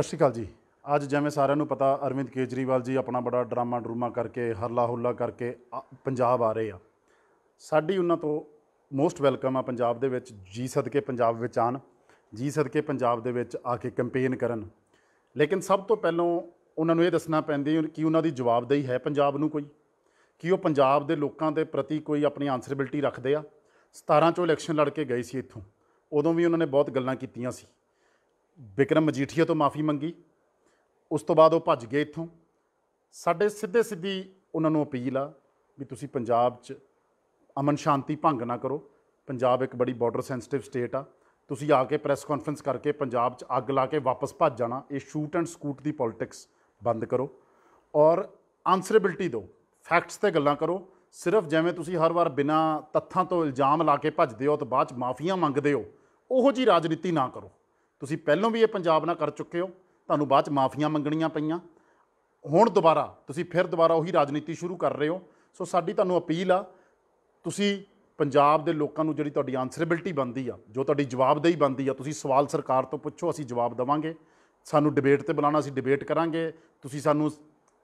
ਸਤਿ ਸ਼੍ਰੀ ਅਕਾਲ ਜੀ ਅੱਜ ਜਿਵੇਂ ਸਾਰਿਆਂ ਨੂੰ ਪਤਾ ਅਰਵਿੰਦ ਕੇਜਰੀਵਾਲ ਜੀ ਆਪਣਾ ਬੜਾ ਡਰਾਮਾ ਡਰੂਮਾ ਕਰਕੇ ਹਰਲਾ ਹੁੱਲਾ ਕਰਕੇ ਪੰਜਾਬ ਆ ਰਹੇ ਆ ਸਾਡੀ ਉਹਨਾਂ ਤੋਂ ਮੋਸਟ ਵੈਲਕਮ ਆ ਪੰਜਾਬ ਦੇ ਵਿੱਚ ਜੀ ਸਦਕੇ ਪੰਜਾਬ ਵਿੱਚ ਆਣ ਜੀ ਸਦਕੇ ਪੰਜਾਬ ਦੇ ਵਿੱਚ ਆ ਕੇ ਕੈਂਪੇਨ ਕਰਨ ਲੇਕਿਨ ਸਭ ਤੋਂ ਪਹਿਲਾਂ ਉਹਨਾਂ ਨੂੰ ਇਹ ਦੱਸਣਾ ਪੈਂਦੀ ਕਿ ਉਹਨਾਂ ਦੀ ਜਵਾਬਦੇਹੀ ਹੈ ਪੰਜਾਬ ਨੂੰ ਕੋਈ ਕਿ ਉਹ ਪੰਜਾਬ ਦੇ ਲੋਕਾਂ ਦੇ ਪ੍ਰਤੀ ਕੋਈ ਆਪਣੀ ਆਨਸਰੇਬਿਲਟੀ ਰੱਖਦੇ ਆ 17 ਚੋਂ ਇਲੈਕਸ਼ਨ ਲੜ ਕੇ ਗਏ ਸੀ ਇੱਥੋਂ ਉਦੋਂ ਵੀ ਉਹਨਾਂ ਨੇ ਬਹੁਤ ਗੱਲਾਂ ਕੀਤੀਆਂ ਸੀ ਬਿਕਰਮ ਮਜੀਠੀਆ ਤੋਂ ਮਾਫੀ ਮੰਗੀ ਉਸ ਤੋਂ ਬਾਅਦ ਉਹ ਭੱਜ ਗਏ ਇੱਥੋਂ ਸਾਡੇ ਸਿੱਧੇ ਸਿੱਧੀ ਉਹਨਾਂ ਨੂੰ ਅਪੀਲ ਆ ਵੀ ਤੁਸੀਂ ਪੰਜਾਬ 'ਚ ਅਮਨ ਸ਼ਾਂਤੀ ਭੰਗ ਨਾ ਕਰੋ ਪੰਜਾਬ ਇੱਕ ਬੜੀ ਬਾਰਡਰ ਸੈਂਸਿਟਿਵ ਸਟੇਟ ਆ ਤੁਸੀਂ ਆ ਕੇ ਪ੍ਰੈਸ ਕਾਨਫਰੰਸ ਕਰਕੇ ਪੰਜਾਬ 'ਚ ਅੱਗ ਲਾ ਕੇ ਵਾਪਸ ਭੱਜ ਜਾਣਾ ਇਹ ਸ਼ੂਟ ਐਂਡ ਸਕੂਟ ਦੀ ਪੋਲਿਟਿਕਸ ਬੰਦ ਕਰੋ ਔਰ ਆਨਸਰੇਬਿਲਟੀ ਦਿਓ ਫੈਕਟਸ ਤੇ ਗੱਲਾਂ ਕਰੋ ਸਿਰਫ ਜਿਵੇਂ ਤੁਸੀਂ ਹਰ ਵਾਰ ਬਿਨਾ ਤੱਥਾਂ ਤੋਂ ਇਲਜ਼ਾਮ ਲਾ ਕੇ ਭੱਜਦੇ ਹੋ ਤੇ ਬਾਅਦ 'ਚ ਮਾਫੀਆਂ ਮੰਗਦੇ ਹੋ ਉਹੋ ਜੀ ਰਾਜਨੀਤੀ ਨਾ ਕਰੋ ਤੁਸੀਂ ਪਹਿਲਾਂ ਵੀ ਇਹ ਪੰਜਾਬ ਨਾਲ ਕਰ ਚੁੱਕੇ ਹੋ ਤੁਹਾਨੂੰ ਬਾਅਦ ਚ ਮਾਫੀਆਂ ਮੰਗਣੀਆਂ ਪਈਆਂ ਹੁਣ ਦੁਬਾਰਾ ਤੁਸੀਂ ਫਿਰ ਦੁਬਾਰਾ ਉਹੀ ਰਾਜਨੀਤੀ ਸ਼ੁਰੂ ਕਰ ਰਹੇ ਹੋ ਸੋ ਸਾਡੀ ਤੁਹਾਨੂੰ ਅਪੀਲ ਆ ਤੁਸੀਂ ਪੰਜਾਬ ਦੇ ਲੋਕਾਂ ਨੂੰ ਜਿਹੜੀ ਤੁਹਾਡੀ ਆਨਸਰੇਬਿਲਟੀ ਬਣਦੀ ਆ ਜੋ ਤੁਹਾਡੀ ਜਵਾਬਦੇਹੀ ਬਣਦੀ ਆ ਤੁਸੀਂ ਸਵਾਲ ਸਰਕਾਰ ਤੋਂ ਪੁੱਛੋ ਅਸੀਂ ਜਵਾਬ ਦਵਾਂਗੇ ਸਾਨੂੰ ਡਿਬੇਟ ਤੇ ਬੁਲਾਣਾ ਅਸੀਂ ਡਿਬੇਟ ਕਰਾਂਗੇ ਤੁਸੀਂ ਸਾਨੂੰ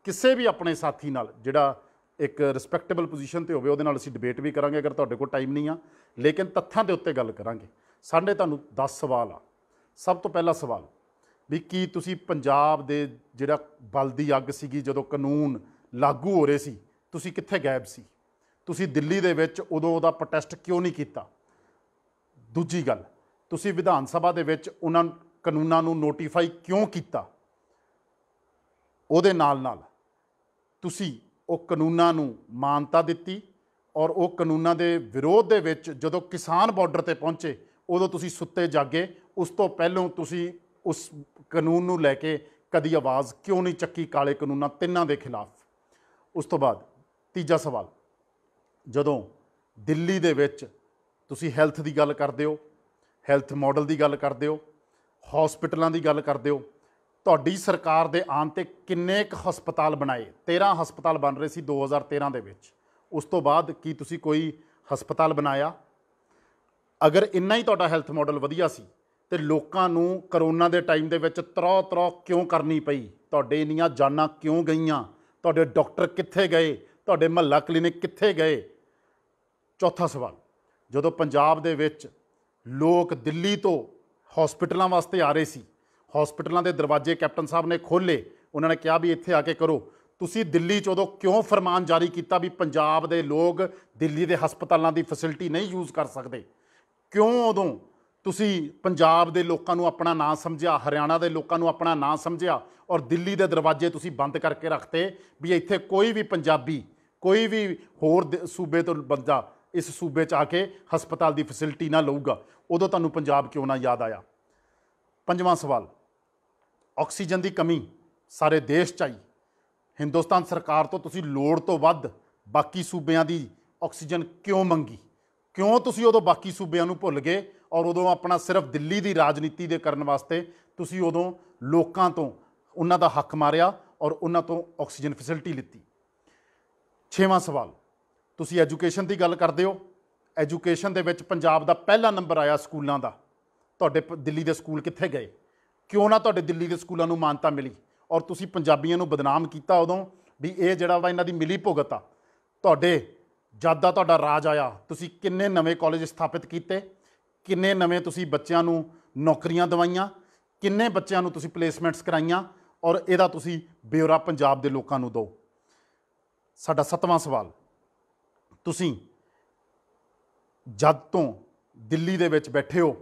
ਕਿਸੇ ਵੀ ਆਪਣੇ ਸਾਥੀ ਨਾਲ ਜਿਹੜਾ ਇੱਕ ਰਿਸਪੈਕਟੇਬਲ ਪੋਜੀਸ਼ਨ ਤੇ ਹੋਵੇ ਉਹਦੇ ਨਾਲ ਅਸੀਂ ਡਿਬੇਟ ਵੀ ਕਰਾਂਗੇ ਅਗਰ ਤੁਹਾਡੇ ਕੋਲ ਟਾਈਮ ਨਹੀਂ ਆ ਲੇਕਿਨ ਤੱਥਾਂ ਦੇ ਉੱਤੇ ਗੱਲ ਕਰਾਂਗੇ ਸਾਡੇ ਤੁਹਾਨੂੰ 10 ਸਵਾਲ ਆ ਸਭ ਤੋਂ ਪਹਿਲਾ ਸਵਾਲ ਵੀ ਕੀ ਤੁਸੀਂ ਪੰਜਾਬ ਦੇ ਜਿਹੜਾ ਬਲਦੀ ਅੱਗ ਸੀਗੀ ਜਦੋਂ ਕਾਨੂੰਨ ਲਾਗੂ ਹੋ ਰਹੇ ਸੀ ਤੁਸੀਂ ਕਿੱਥੇ ਗਾਇਬ ਸੀ ਤੁਸੀਂ ਦਿੱਲੀ ਦੇ ਵਿੱਚ ਉਦੋਂ ਉਹਦਾ ਪ੍ਰੋਟੈਸਟ ਕਿਉਂ ਨਹੀਂ ਕੀਤਾ ਦੂਜੀ ਗੱਲ ਤੁਸੀਂ ਵਿਧਾਨ ਸਭਾ ਦੇ ਵਿੱਚ ਉਹਨਾਂ ਕਾਨੂੰਨਾਂ ਨੂੰ ਨੋਟੀਫਾਈ ਕਿਉਂ ਕੀਤਾ ਉਹਦੇ ਨਾਲ ਨਾਲ ਤੁਸੀਂ ਉਹ ਕਾਨੂੰਨਾਂ ਨੂੰ ਮਾਨਤਾ ਦਿੱਤੀ ਔਰ ਉਹ ਕਾਨੂੰਨਾਂ ਦੇ ਵਿਰੋਧ ਦੇ ਵਿੱਚ ਜਦੋਂ ਕਿਸਾਨ ਬਾਰਡਰ ਤੇ ਪਹੁੰਚੇ ਉਦੋਂ ਤੁਸੀਂ ਸੁੱਤੇ ਜਾਗੇ ਉਸ ਤੋਂ ਪਹਿਲਾਂ ਤੁਸੀਂ ਉਸ ਕਾਨੂੰਨ ਨੂੰ ਲੈ ਕੇ ਕਦੀ ਆਵਾਜ਼ ਕਿਉਂ ਨਹੀਂ ਚੱਕੀ ਕਾਲੇ ਕਾਨੂੰਨਾਂ ਤਿੰਨਾਂ ਦੇ ਖਿਲਾਫ ਉਸ ਤੋਂ ਬਾਅਦ ਤੀਜਾ ਸਵਾਲ ਜਦੋਂ ਦਿੱਲੀ ਦੇ ਵਿੱਚ ਤੁਸੀਂ ਹੈਲਥ ਦੀ ਗੱਲ ਕਰਦੇ ਹੋ ਹੈਲਥ ਮਾਡਲ ਦੀ ਗੱਲ ਕਰਦੇ ਹੋ ਹਸਪੀਟਲਾਂ ਦੀ ਗੱਲ ਕਰਦੇ ਹੋ ਤੁਹਾਡੀ ਸਰਕਾਰ ਦੇ ਆਨ ਤੇ ਕਿੰਨੇ ਕੁ ਹਸਪਤਾਲ ਬਣਾਏ 13 ਹਸਪਤਾਲ ਬਣ ਰਹੇ ਸੀ 2013 ਦੇ ਵਿੱਚ ਉਸ ਤੋਂ ਬਾਅਦ ਕੀ ਤੁਸੀਂ ਕੋਈ ਹਸਪਤਾਲ ਬਣਾਇਆ ਅਗਰ ਇੰਨਾ ਹੀ ਤੁਹਾਡਾ ਹੈਲਥ ਮਾਡਲ ਵਧੀਆ ਸੀ ਤੇ ਲੋਕਾਂ ਨੂੰ ਕਰੋਨਾ ਦੇ ਟਾਈਮ ਦੇ ਵਿੱਚ ਤਰੋ ਤਰੋ ਕਿਉਂ ਕਰਨੀ ਪਈ ਤੁਹਾਡੇ ਇੰਨੀਆਂ ਜਾਨਾਂ ਕਿਉਂ ਗਈਆਂ ਤੁਹਾਡੇ ਡਾਕਟਰ ਕਿੱਥੇ ਗਏ ਤੁਹਾਡੇ ਮਹੱਲਾ ਕਲੀਨਿਕ ਕਿੱਥੇ ਗਏ ਚੌਥਾ ਸਵਾਲ ਜਦੋਂ ਪੰਜਾਬ ਦੇ ਵਿੱਚ ਲੋਕ ਦਿੱਲੀ ਤੋਂ ਹਸਪੀਟਲਾਂ ਵਾਸਤੇ ਆ ਰਹੇ ਸੀ ਹਸਪੀਟਲਾਂ ਦੇ ਦਰਵਾਜ਼ੇ ਕੈਪਟਨ ਸਾਹਿਬ ਨੇ ਖੋਲੇ ਉਹਨਾਂ ਨੇ ਕਿਹਾ ਵੀ ਇੱਥੇ ਆ ਕੇ ਕਰੋ ਤੁਸੀਂ ਦਿੱਲੀ ਚ ਉਦੋਂ ਕਿਉਂ ਫਰਮਾਨ ਜਾਰੀ ਕੀਤਾ ਵੀ ਪੰਜਾਬ ਦੇ ਲੋਕ ਦਿੱਲੀ ਦੇ ਹਸਪਤਾਲਾਂ ਦੀ ਫੈਸਿਲਿਟੀ ਨਹੀਂ ਯੂਜ਼ ਕਰ ਸਕਦੇ ਕਿਉਂ ਉਦੋਂ ਤੁਸੀਂ ਪੰਜਾਬ ਦੇ ਲੋਕਾਂ ਨੂੰ ਆਪਣਾ ਨਾਂ ਸਮਝਿਆ ਹਰਿਆਣਾ ਦੇ ਲੋਕਾਂ ਨੂੰ ਆਪਣਾ ਨਾਂ ਸਮਝਿਆ ਔਰ ਦਿੱਲੀ ਦੇ ਦਰਵਾਜ਼ੇ ਤੁਸੀਂ ਬੰਦ ਕਰਕੇ ਰੱਖਤੇ ਵੀ ਇੱਥੇ ਕੋਈ ਵੀ ਪੰਜਾਬੀ ਕੋਈ ਵੀ ਹੋਰ ਸੂਬੇ ਤੋਂ ਬੰਦਾ ਇਸ ਸੂਬੇ 'ਚ ਆ ਕੇ ਹਸਪਤਾਲ ਦੀ ਫੈਸਿਲਿਟੀ ਨਾ ਲਊਗਾ ਉਦੋਂ ਤੁਹਾਨੂੰ ਪੰਜਾਬ ਕਿਉਂ ਨਾ ਯਾਦ ਆਇਆ ਪੰਜਵਾਂ ਸਵਾਲ ਆਕਸੀਜਨ ਦੀ ਕਮੀ ਸਾਰੇ ਦੇਸ਼ 'ਚ ਆਈ ਹਿੰਦੁਸਤਾਨ ਸਰਕਾਰ ਤੋਂ ਤੁਸੀਂ ਲੋੜ ਤੋਂ ਵੱਧ ਬਾਕੀ ਸੂਬਿਆਂ ਦੀ ਆਕਸੀਜਨ ਕਿਉਂ ਮੰਗੀ ਕਿਉਂ ਤੁਸੀਂ ਉਦੋਂ ਬਾਕੀ ਸੂਬਿਆਂ ਨੂੰ ਭੁੱਲ ਗਏ ਔਰ ਉਦੋਂ ਆਪਣਾ ਸਿਰਫ ਦਿੱਲੀ ਦੀ ਰਾਜਨੀਤੀ ਦੇ ਕਰਨ ਵਾਸਤੇ ਤੁਸੀਂ ਉਦੋਂ ਲੋਕਾਂ ਤੋਂ ਉਹਨਾਂ ਦਾ ਹੱਕ ਮਾਰਿਆ ਔਰ ਉਹਨਾਂ ਤੋਂ ਆਕਸੀਜਨ ਫੈਸਿਲਿਟੀ ਲਿੱਤੀ ਛੇਵਾਂ ਸਵਾਲ ਤੁਸੀਂ ਐਜੂਕੇਸ਼ਨ ਦੀ ਗੱਲ ਕਰਦੇ ਹੋ ਐਜੂਕੇਸ਼ਨ ਦੇ ਵਿੱਚ ਪੰਜਾਬ ਦਾ ਪਹਿਲਾ ਨੰਬਰ ਆਇਆ ਸਕੂਲਾਂ ਦਾ ਤੁਹਾਡੇ ਦਿੱਲੀ ਦੇ ਸਕੂਲ ਕਿੱਥੇ ਗਏ ਕਿਉਂ ਨਾ ਤੁਹਾਡੇ ਦਿੱਲੀ ਦੇ ਸਕੂਲਾਂ ਨੂੰ ਮਾਨਤਾ ਮਿਲੀ ਔਰ ਤੁਸੀਂ ਪੰਜਾਬੀਆਂ ਨੂੰ ਬਦਨਾਮ ਕੀਤਾ ਉਦੋਂ ਵੀ ਇਹ ਜਿਹੜਾ ਵਾ ਇਹਨਾਂ ਦੀ ਮਿਲੀ ਭੁਗਤ ਆ ਤੁਹਾਡੇ ਜਦ ਦਾ ਤੁਹਾਡਾ ਰਾਜ ਆਇਆ ਤੁਸੀਂ ਕਿੰਨੇ ਨਵੇਂ ਕਾਲਜ ਸਥਾਪਿਤ ਕੀਤੇ ਕਿੰਨੇ ਨਵੇਂ ਤੁਸੀਂ ਬੱਚਿਆਂ ਨੂੰ ਨੌਕਰੀਆਂ ਦਵਾਈਆਂ ਕਿੰਨੇ ਬੱਚਿਆਂ ਨੂੰ ਤੁਸੀਂ ਪਲੇਸਮੈਂਟਸ ਕਰਾਈਆਂ ਔਰ ਇਹਦਾ ਤੁਸੀਂ ਬਿਊਰਾ ਪੰਜਾਬ ਦੇ ਲੋਕਾਂ ਨੂੰ ਦਿਓ ਸਾਡਾ ਸਤਵਾਂ ਸਵਾਲ ਤੁਸੀਂ ਜਦ ਤੋਂ ਦਿੱਲੀ ਦੇ ਵਿੱਚ ਬੈਠੇ ਹੋ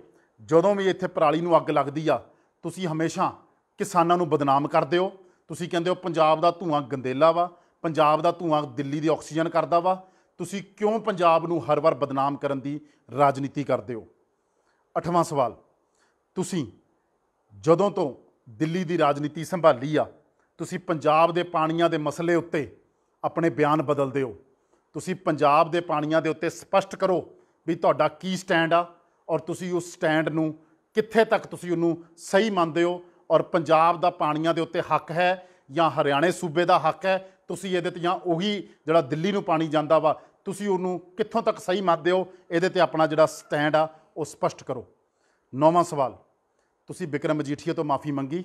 ਜਦੋਂ ਵੀ ਇੱਥੇ ਪਰਾਲੀ ਨੂੰ ਅੱਗ ਲੱਗਦੀ ਆ ਤੁਸੀਂ ਹਮੇਸ਼ਾ ਕਿਸਾਨਾਂ ਨੂੰ ਬਦਨਾਮ ਕਰਦੇ ਹੋ ਤੁਸੀਂ ਕਹਿੰਦੇ ਹੋ ਪੰਜਾਬ ਦਾ ਧੂਆਂ ਗੰਦੇਲਾ ਵਾ ਪੰਜਾਬ ਦਾ ਧੂਆਂ ਦਿੱਲੀ ਦੀ ਆਕਸੀਜਨ ਕਰਦਾ ਵਾ ਤੁਸੀਂ ਕਿਉਂ ਪੰਜਾਬ ਨੂੰ ਹਰ ਵਾਰ ਬਦਨਾਮ ਕਰਨ ਦੀ ਰਾਜਨੀਤੀ ਕਰਦੇ ਹੋ ਅਠਵਾਂ ਸਵਾਲ ਤੁਸੀਂ ਜਦੋਂ ਤੋਂ ਦਿੱਲੀ ਦੀ ਰਾਜਨੀਤੀ ਸੰਭਾਲੀ ਆ ਤੁਸੀਂ ਪੰਜਾਬ ਦੇ ਪਾਣੀਆਂ ਦੇ ਮਸਲੇ ਉੱਤੇ ਆਪਣੇ ਬਿਆਨ ਬਦਲਦੇ ਹੋ ਤੁਸੀਂ ਪੰਜਾਬ ਦੇ ਪਾਣੀਆਂ ਦੇ ਉੱਤੇ ਸਪਸ਼ਟ ਕਰੋ ਵੀ ਤੁਹਾਡਾ ਕੀ ਸਟੈਂਡ ਆ ਔਰ ਤੁਸੀਂ ਉਸ ਸਟੈਂਡ ਨੂੰ ਕਿੱਥੇ ਤੱਕ ਤੁਸੀਂ ਉਹਨੂੰ ਸਹੀ ਮੰਨਦੇ ਹੋ ਔਰ ਪੰਜਾਬ ਦਾ ਪਾਣੀਆਂ ਦੇ ਉੱਤੇ ਹੱਕ ਹੈ ਜਾਂ ਹਰਿਆਣੇ ਸੂਬੇ ਦਾ ਹੱਕ ਹੈ ਤੁਸੀਂ ਇਹਦੇ ਤੇ ਜਾਂ ਉਹੀ ਜਿਹੜਾ ਦਿੱਲੀ ਨੂੰ ਪਾਣੀ ਜਾਂਦਾ ਵਾ ਤੁਸੀਂ ਉਹਨੂੰ ਕਿੱਥੋਂ ਤੱਕ ਸਹੀ ਮੰਨਦੇ ਹੋ ਇਹਦੇ ਤੇ ਆਪਣਾ ਜਿਹੜਾ ਸਟੈਂਡ ਆ ਉਹ ਸਪਸ਼ਟ ਕਰੋ ਨੌਵਾਂ ਸਵਾਲ ਤੁਸੀਂ ਬਿਕਰਮ ਮਜੀਠੀਆ ਤੋਂ ਮਾਫੀ ਮੰਗੀ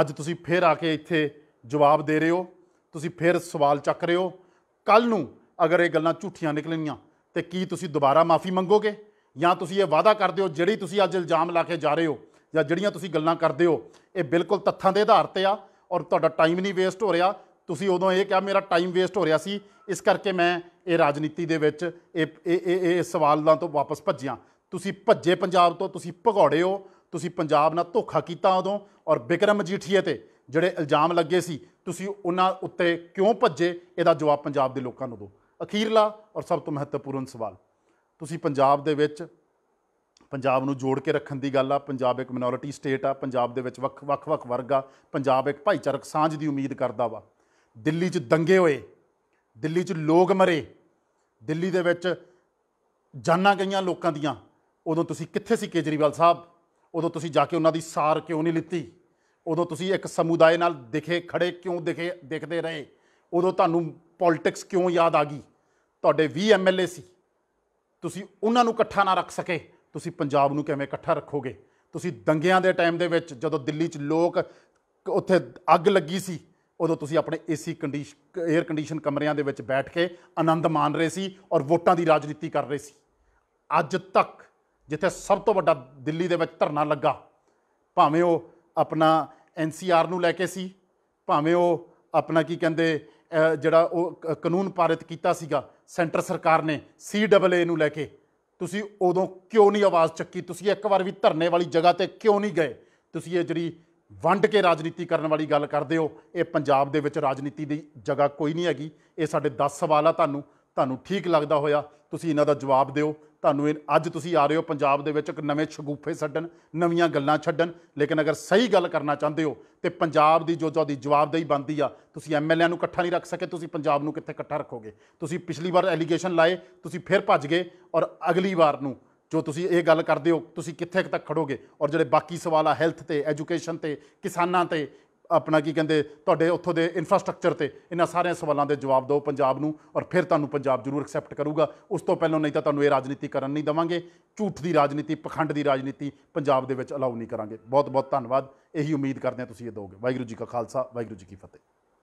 ਅੱਜ ਤੁਸੀਂ ਫੇਰ ਆ ਕੇ ਇੱਥੇ ਜਵਾਬ ਦੇ ਰਹੇ ਹੋ ਤੁਸੀਂ ਫੇਰ ਸਵਾਲ ਚੱਕ ਰਹੇ ਹੋ ਕੱਲ ਨੂੰ ਅਗਰ ਇਹ ਗੱਲਾਂ ਝੂਠੀਆਂ ਨਿਕਲਣੀਆਂ ਤੇ ਕੀ ਤੁਸੀਂ ਦੁਬਾਰਾ ਮਾਫੀ ਮੰਗੋਗੇ ਜਾਂ ਤੁਸੀਂ ਇਹ ਵਾਅਦਾ ਕਰਦੇ ਹੋ ਜਿਹੜੀ ਤੁਸੀਂ ਅੱਜ ਇਲਜ਼ਾਮ ਲਾ ਕੇ ਜਾ ਰਹੇ ਹੋ ਜਾਂ ਜਿਹੜੀਆਂ ਤੁਸੀਂ ਗੱਲਾਂ ਕਰਦੇ ਹੋ ਇਹ ਬਿਲਕੁਲ ਤੱਥਾਂ ਦੇ ਆਧਾਰ ਤੇ ਆ ਔਰ ਤੁਹਾਡਾ ਟਾਈਮ ਨਹੀਂ ਵੇਸਟ ਹੋ ਰਿਹਾ ਤੁਸੀਂ ਉਦੋਂ ਇਹ ਕਿਹਾ ਮੇਰਾ ਟਾਈਮ ਵੇਸਟ ਹੋ ਰਿਹਾ ਸੀ ਇਸ ਕਰਕੇ ਮੈਂ ਇਹ ਰਾਜਨੀਤੀ ਦੇ ਵਿੱਚ ਇਹ ਇਹ ਇਹ ਸਵਾਲਾਂ ਤੋਂ ਵਾਪਸ ਭੱਜਿਆ ਤੁਸੀਂ ਭੱਜੇ ਪੰਜਾਬ ਤੋਂ ਤੁਸੀਂ ਭਗੌੜੇ ਹੋ ਤੁਸੀਂ ਪੰਜਾਬ ਨਾਲ ਧੋਖਾ ਕੀਤਾ ਉਦੋਂ ਔਰ ਬਿਕਰਮ ਮਜੀਠੀਏ ਤੇ ਜਿਹੜੇ ਇਲਜ਼ਾਮ ਲੱਗੇ ਸੀ ਤੁਸੀਂ ਉਹਨਾਂ ਉੱਤੇ ਕਿਉਂ ਭੱਜੇ ਇਹਦਾ ਜਵਾਬ ਪੰਜਾਬ ਦੇ ਲੋਕਾਂ ਨੂੰ ਦਿਓ ਅਖੀਰਲਾ ਔਰ ਸਭ ਤੋਂ ਮਹੱਤਵਪੂਰਨ ਸਵਾਲ ਤੁਸੀਂ ਪੰਜਾਬ ਦੇ ਵਿੱਚ ਪੰਜਾਬ ਨੂੰ ਜੋੜ ਕੇ ਰੱਖਣ ਦੀ ਗੱਲ ਆ ਪੰਜਾਬ ਇੱਕ ਮਿਨੋਰਿਟੀ ਸਟੇਟ ਆ ਪੰਜਾਬ ਦੇ ਵਿੱਚ ਵੱਖ ਵੱਖ ਵੱਖ ਵਰਗ ਆ ਪੰਜਾਬ ਇੱਕ ਭਾਈਚਾਰਕ ਸਾਂਝ ਦੀ ਉਮੀਦ ਕਰਦਾ ਵਾ ਦਿੱਲੀ 'ਚ ਦੰਗੇ ਹੋਏ ਦਿੱਲੀ 'ਚ ਲੋਕ ਮਰੇ ਦਿੱਲੀ ਦੇ ਵਿੱਚ ਜਾਨਾਂ ਗਈਆਂ ਲੋਕਾਂ ਦੀਆਂ ਉਦੋਂ ਤੁਸੀਂ ਕਿੱਥੇ ਸੀ ਕੇਜਰੀਵਾਲ ਸਾਹਿਬ ਉਦੋਂ ਤੁਸੀਂ ਜਾ ਕੇ ਉਹਨਾਂ ਦੀ ਸਾਰ ਕਿਉਂ ਨਹੀਂ ਲਿੱਤੀ ਉਦੋਂ ਤੁਸੀਂ ਇੱਕ ਸਮੁਦਾਇ ਨਾਲ ਦਿਖੇ ਖੜੇ ਕਿਉਂ ਦਿਖੇ ਦਿਖਦੇ ਰਹੇ ਉਦੋਂ ਤੁਹਾਨੂੰ ਪੋਲਿਟਿਕਸ ਕਿਉਂ ਯਾਦ ਆ ਗਈ ਤੁਹਾਡੇ 20 ਐਮਐਲਏ ਸੀ ਤੁਸੀਂ ਉਹਨਾਂ ਨੂੰ ਇਕੱਠਾ ਨਾ ਰੱਖ ਸਕੇ ਤੁਸੀਂ ਪੰਜਾਬ ਨੂੰ ਕਿਵੇਂ ਇਕੱਠਾ ਰੱਖੋਗੇ ਤੁਸੀਂ ਦੰਗਿਆਂ ਦੇ ਟਾਈਮ ਦੇ ਵਿੱਚ ਜਦੋਂ ਦਿੱਲੀ 'ਚ ਲੋਕ ਉੱਥੇ ਅੱਗ ਲੱਗੀ ਸੀ ਉਦੋਂ ਤੁਸੀਂ ਆਪਣੇ ਏਸੀ ਕੰਡੀਸ਼ਨ 에ਅਰ ਕੰਡੀਸ਼ਨ ਕਮਰਿਆਂ ਦੇ ਵਿੱਚ ਬੈਠ ਕੇ ਆਨੰਦ ਮਾਣ ਰਹੇ ਸੀ ਔਰ ਵੋਟਾਂ ਦੀ ਰਾਜਨੀਤੀ ਕਰ ਰਹੇ ਸੀ ਅੱਜ ਤੱਕ ਜਿੱਥੇ ਸਭ ਤੋਂ ਵੱਡਾ ਦਿੱਲੀ ਦੇ ਵਿੱਚ ਧਰਨਾ ਲੱਗਾ ਭਾਵੇਂ ਉਹ ਆਪਣਾ ਐਨਸੀਆਰ ਨੂੰ ਲੈ ਕੇ ਸੀ ਭਾਵੇਂ ਉਹ ਆਪਣਾ ਕੀ ਕਹਿੰਦੇ ਜਿਹੜਾ ਉਹ ਕਾਨੂੰਨ ਪਾਰਿਤ ਕੀਤਾ ਸੀਗਾ ਸੈਂਟਰ ਸਰਕਾਰ ਨੇ ਸੀਡਬਲਯੂ ਨੂੰ ਲੈ ਕੇ ਤੁਸੀਂ ਉਦੋਂ ਕਿਉਂ ਨਹੀਂ ਆਵਾਜ਼ ਚੱਕੀ ਤੁਸੀਂ ਇੱਕ ਵਾਰ ਵੀ ਧਰਨੇ ਵਾਲੀ ਜਗ੍ਹਾ ਤੇ ਕਿਉਂ ਨਹੀਂ ਗਏ ਤੁਸੀਂ ਇਹ ਜਿਹੜੀ ਵੰਡ ਕੇ ਰਾਜਨੀਤੀ ਕਰਨ ਵਾਲੀ ਗੱਲ ਕਰਦੇ ਹੋ ਇਹ ਪੰਜਾਬ ਦੇ ਵਿੱਚ ਰਾਜਨੀਤੀ ਦੀ ਜਗ੍ਹਾ ਕੋਈ ਨਹੀਂ ਹੈਗੀ ਇਹ ਸਾਡੇ 10 ਸਵਾਲ ਆ ਤੁਹਾਨੂੰ ਤੁਹਾਨੂੰ ਠੀਕ ਲੱਗਦਾ ਹੋਇਆ ਤੁਸੀਂ ਇਹਨਾਂ ਦਾ ਜਵਾਬ ਦਿਓ ਤੁਹਾਨੂੰ ਇਹ ਅੱਜ ਤੁਸੀਂ ਆ ਰਹੇ ਹੋ ਪੰਜਾਬ ਦੇ ਵਿੱਚ ਇੱਕ ਨਵੇਂ ਛਗੂਫੇ ਛੱਡਣ ਨਵੀਆਂ ਗੱਲਾਂ ਛੱਡਣ ਲੇਕਿਨ ਅਗਰ ਸਹੀ ਗੱਲ ਕਰਨਾ ਚਾਹੁੰਦੇ ਹੋ ਤੇ ਪੰਜਾਬ ਦੀ ਜੋ ਜੋ ਦੀ ਜਵਾਬਦੇਹੀ ਬਣਦੀ ਆ ਤੁਸੀਂ ਐਮਐਲਏ ਨੂੰ ਇਕੱਠਾ ਨਹੀਂ ਰੱਖ ਸਕੇ ਤੁਸੀਂ ਪੰਜਾਬ ਨੂੰ ਕਿੱਥੇ ਇਕੱਠਾ ਰੱਖੋਗੇ ਤੁਸੀਂ ਪਿਛਲੀ ਵਾਰ ਐਲੀਗੇਸ਼ਨ ਲਾਏ ਤੁਸੀਂ ਫਿਰ ਭੱਜ ਗਏ ਔਰ ਅਗਲੀ ਵਾਰ ਨੂੰ ਜੋ ਤੁਸੀਂ ਇਹ ਗੱਲ ਕਰਦੇ ਹੋ ਤੁਸੀਂ ਕਿੱਥੇ ਤੱਕ ਖੜੋਗੇ ਔਰ ਜਿਹੜੇ ਬਾਕੀ ਸਵਾਲ ਆ ਹੈਲਥ ਤੇ ਐਜੂਕੇਸ਼ਨ ਤੇ ਕਿਸਾਨਾਂ ਤੇ ਆਪਣਾ ਕੀ ਕਹਿੰਦੇ ਤੁਹਾਡੇ ਉੱਥੋਂ ਦੇ ਇਨਫਰਾਸਟ੍ਰਕਚਰ ਤੇ ਇਹਨਾਂ ਸਾਰਿਆਂ ਸਵਾਲਾਂ ਦੇ ਜਵਾਬ ਦਿਓ ਪੰਜਾਬ ਨੂੰ ਔਰ ਫਿਰ ਤੁਹਾਨੂੰ ਪੰਜਾਬ ਜ਼ਰੂਰ ਐਕਸੈਪਟ ਕਰੂਗਾ ਉਸ ਤੋਂ ਪਹਿਲਾਂ ਨਹੀਂ ਤਾਂ ਤੁਹਾਨੂੰ ਇਹ ਰਾਜਨੀਤੀ ਕਰਨ ਨਹੀਂ ਦਵਾਂਗੇ ਝੂਠ ਦੀ ਰਾਜਨੀਤੀ ਪਖੰਡ ਦੀ ਰਾਜਨੀਤੀ ਪੰਜਾਬ ਦੇ ਵਿੱਚ ਅਲਾਉ ਨਹੀਂ ਕਰਾਂਗੇ ਬਹੁਤ ਬਹੁਤ ਧੰਨਵਾਦ ਇਹੀ ਉਮੀਦ ਕਰਦੇ ਹਾਂ ਤੁਸੀਂ ਇਹ ਦੋਗੇ ਵਾਹਿਗੁਰੂ ਜੀ ਕਾ ਖਾਲਸਾ ਵਾਹਿਗੁਰੂ ਜੀ ਕੀ ਫਤਿਹ